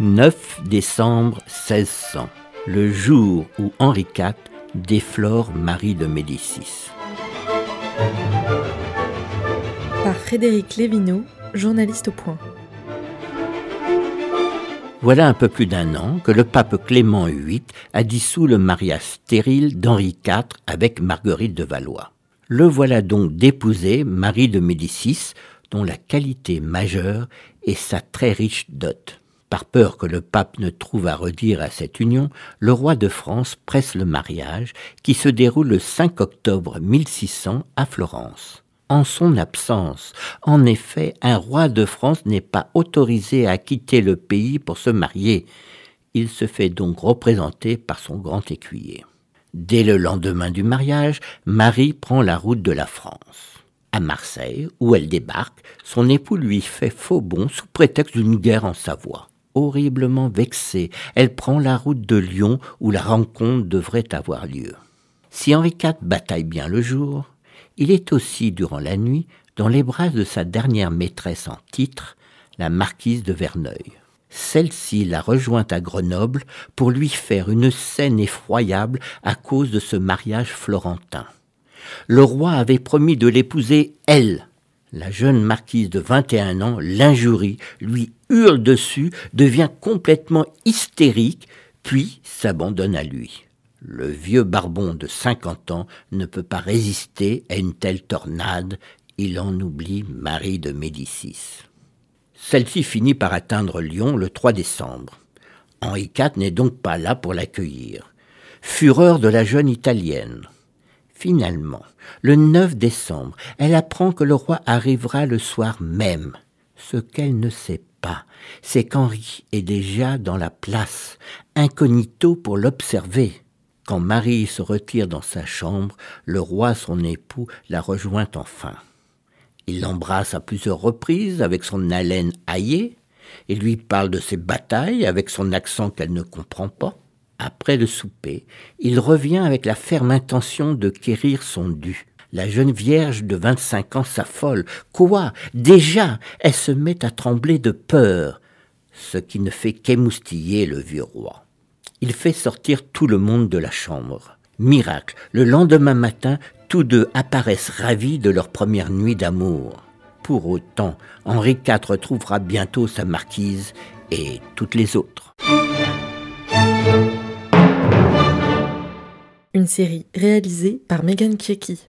9 décembre 1600, le jour où Henri IV déflore Marie de Médicis. Par Frédéric Lévineau, journaliste au point. Voilà un peu plus d'un an que le pape Clément VIII a dissous le mariage stérile d'Henri IV avec Marguerite de Valois. Le voilà donc d'épouser Marie de Médicis, dont la qualité majeure est sa très riche dot. Par peur que le pape ne trouve à redire à cette union, le roi de France presse le mariage qui se déroule le 5 octobre 1600 à Florence. En son absence, en effet, un roi de France n'est pas autorisé à quitter le pays pour se marier. Il se fait donc représenter par son grand écuyer. Dès le lendemain du mariage, Marie prend la route de la France. À Marseille, où elle débarque, son époux lui fait faux bond sous prétexte d'une guerre en Savoie horriblement vexée. Elle prend la route de Lyon où la rencontre devrait avoir lieu. Si Henri IV bataille bien le jour, il est aussi, durant la nuit, dans les bras de sa dernière maîtresse en titre, la marquise de Verneuil. Celle-ci l'a rejoint à Grenoble pour lui faire une scène effroyable à cause de ce mariage florentin. Le roi avait promis de l'épouser, elle, la jeune marquise de 21 ans l'injurie, lui hurle dessus, devient complètement hystérique, puis s'abandonne à lui. Le vieux barbon de 50 ans ne peut pas résister à une telle tornade, il en oublie Marie de Médicis. Celle-ci finit par atteindre Lyon le 3 décembre. Henri IV n'est donc pas là pour l'accueillir. Fureur de la jeune Italienne. Finalement, le 9 décembre, elle apprend que le roi arrivera le soir même. Ce qu'elle ne sait pas, c'est qu'Henri est déjà dans la place, incognito pour l'observer. Quand Marie se retire dans sa chambre, le roi, son époux, la rejoint enfin. Il l'embrasse à plusieurs reprises avec son haleine haillée, et lui parle de ses batailles avec son accent qu'elle ne comprend pas. Après le souper, il revient avec la ferme intention de quérir son dû. La jeune vierge de 25 ans s'affole. Quoi Déjà Elle se met à trembler de peur, ce qui ne fait qu'émoustiller le vieux roi. Il fait sortir tout le monde de la chambre. Miracle, le lendemain matin, tous deux apparaissent ravis de leur première nuit d'amour. Pour autant, Henri IV retrouvera bientôt sa marquise et toutes les autres. une série réalisée par Megan Kieki.